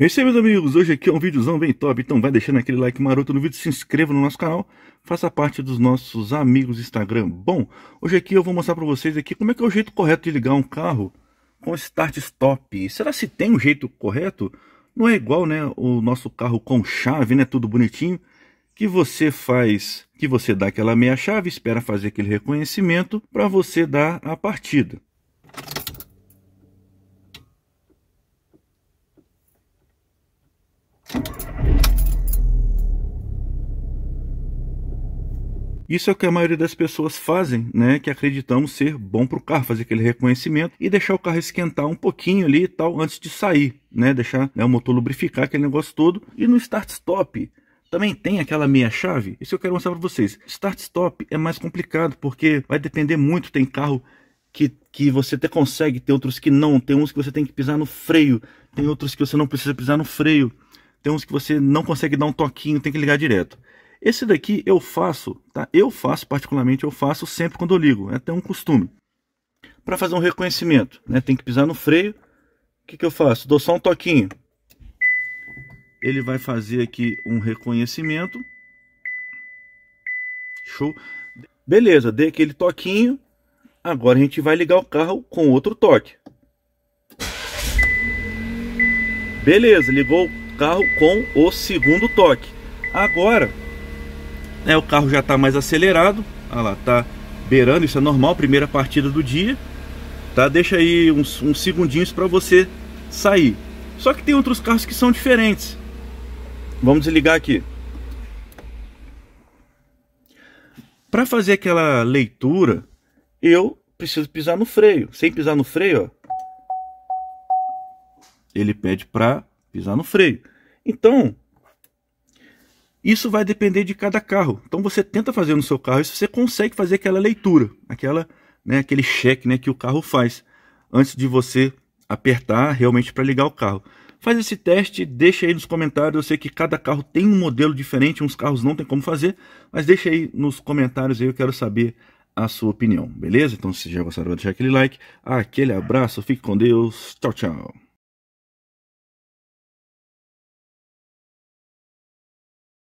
É isso aí, meus amigos. Hoje aqui é um videozão bem top. Então vai deixando aquele like maroto no vídeo, se inscreva no nosso canal, faça parte dos nossos amigos Instagram. Bom, hoje aqui eu vou mostrar para vocês aqui como é que é o jeito correto de ligar um carro com start stop. Será se tem um jeito correto? Não é igual, né, o nosso carro com chave, né, tudo bonitinho, que você faz, que você dá aquela meia chave, espera fazer aquele reconhecimento para você dar a partida. Isso é o que a maioria das pessoas fazem, né? Que acreditamos ser bom para o carro, fazer aquele reconhecimento e deixar o carro esquentar um pouquinho ali e tal antes de sair, né? Deixar né, o motor lubrificar aquele negócio todo e no start-stop. Também tem aquela meia-chave, isso eu quero mostrar para vocês. Start-stop é mais complicado porque vai depender muito, tem carro que, que você até consegue, tem outros que não, tem uns que você tem que pisar no freio, tem outros que você não precisa pisar no freio, tem uns que você não consegue dar um toquinho, tem que ligar direto. Esse daqui eu faço, tá? Eu faço, particularmente eu faço sempre quando eu ligo, é né? até um costume. Para fazer um reconhecimento, né? Tem que pisar no freio. O que, que eu faço? Dou só um toquinho. Ele vai fazer aqui um reconhecimento. Show. Beleza, dei aquele toquinho. Agora a gente vai ligar o carro com outro toque. Beleza, ligou o carro com o segundo toque. Agora né? O carro já está mais acelerado, olha lá, está beirando, isso é normal, primeira partida do dia. Tá? Deixa aí uns, uns segundinhos para você sair. Só que tem outros carros que são diferentes. Vamos desligar aqui. Para fazer aquela leitura, eu preciso pisar no freio. Sem pisar no freio, ó, ele pede para pisar no freio. Então, isso vai depender de cada carro. Então você tenta fazer no seu carro, se você consegue fazer aquela leitura, aquela, né, aquele cheque, né, que o carro faz antes de você apertar realmente para ligar o carro. Faz esse teste, deixa aí nos comentários. Eu sei que cada carro tem um modelo diferente, uns carros não tem como fazer, mas deixa aí nos comentários aí, eu quero saber a sua opinião, beleza? Então se já gostaram, deixa aquele like, aquele abraço, fique com Deus, tchau, tchau.